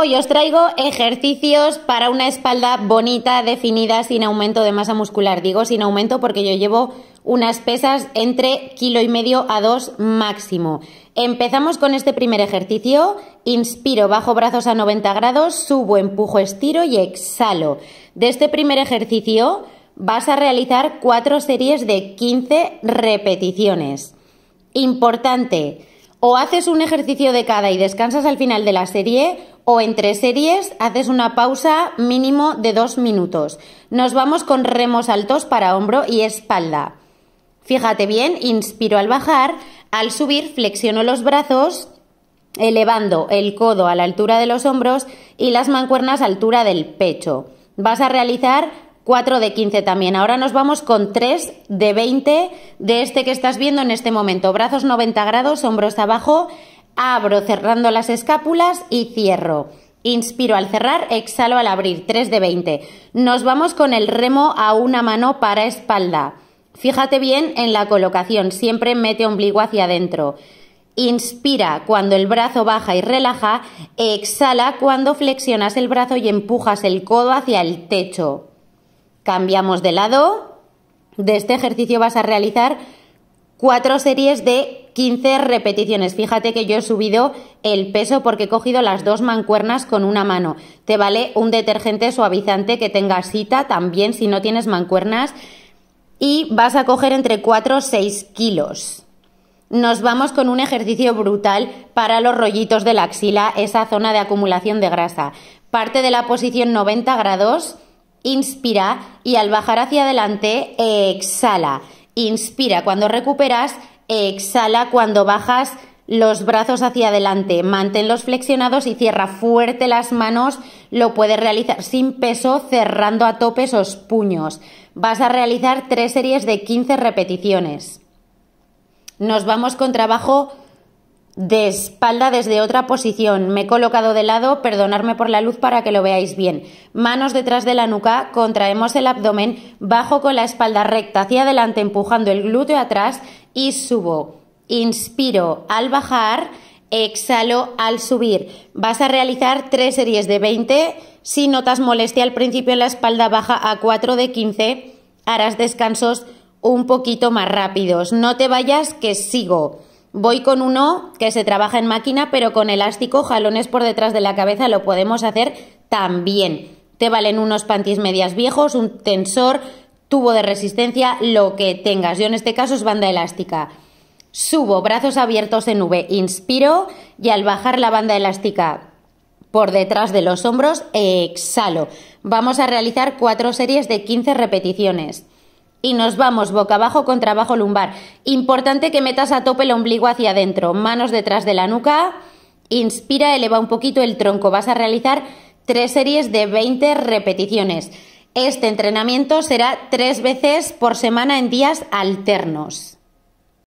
Hoy os traigo ejercicios para una espalda bonita, definida, sin aumento de masa muscular. Digo sin aumento porque yo llevo unas pesas entre kilo y medio a dos máximo. Empezamos con este primer ejercicio. Inspiro, bajo brazos a 90 grados, subo, empujo, estiro y exhalo. De este primer ejercicio vas a realizar cuatro series de 15 repeticiones. Importante, o haces un ejercicio de cada y descansas al final de la serie o entre series haces una pausa mínimo de dos minutos. Nos vamos con remos altos para hombro y espalda. Fíjate bien, inspiro al bajar, al subir flexiono los brazos, elevando el codo a la altura de los hombros y las mancuernas a altura del pecho. Vas a realizar 4 de 15 también. Ahora nos vamos con 3 de 20 de este que estás viendo en este momento. Brazos 90 grados, hombros abajo, Abro cerrando las escápulas y cierro. Inspiro al cerrar, exhalo al abrir. 3 de 20. Nos vamos con el remo a una mano para espalda. Fíjate bien en la colocación, siempre mete ombligo hacia adentro. Inspira cuando el brazo baja y relaja, exhala cuando flexionas el brazo y empujas el codo hacia el techo. Cambiamos de lado. De este ejercicio vas a realizar cuatro series de 15 repeticiones. Fíjate que yo he subido el peso porque he cogido las dos mancuernas con una mano. Te vale un detergente suavizante que tenga cita también si no tienes mancuernas y vas a coger entre 4 o 6 kilos. Nos vamos con un ejercicio brutal para los rollitos de la axila, esa zona de acumulación de grasa. Parte de la posición 90 grados, inspira y al bajar hacia adelante exhala. Inspira cuando recuperas, exhala cuando bajas los brazos hacia adelante, manténlos flexionados y cierra fuerte las manos. Lo puedes realizar sin peso, cerrando a tope esos puños. Vas a realizar tres series de 15 repeticiones. Nos vamos con trabajo de espalda desde otra posición. Me he colocado de lado, perdonadme por la luz para que lo veáis bien. Manos detrás de la nuca, contraemos el abdomen, bajo con la espalda recta hacia adelante, empujando el glúteo atrás y subo. Inspiro al bajar, exhalo al subir. Vas a realizar tres series de 20. Si notas molestia al principio en la espalda, baja a 4 de 15. Harás descansos un poquito más rápidos. No te vayas, que sigo. Voy con uno que se trabaja en máquina, pero con elástico, jalones por detrás de la cabeza, lo podemos hacer también. Te valen unos pantis medias viejos, un tensor, tubo de resistencia, lo que tengas. Yo en este caso es banda elástica. Subo, brazos abiertos en V, inspiro y al bajar la banda elástica por detrás de los hombros, exhalo. Vamos a realizar cuatro series de 15 repeticiones y nos vamos boca abajo con trabajo lumbar. Importante que metas a tope el ombligo hacia adentro, manos detrás de la nuca, inspira, eleva un poquito el tronco. Vas a realizar tres series de 20 repeticiones. Este entrenamiento será tres veces por semana en días alternos.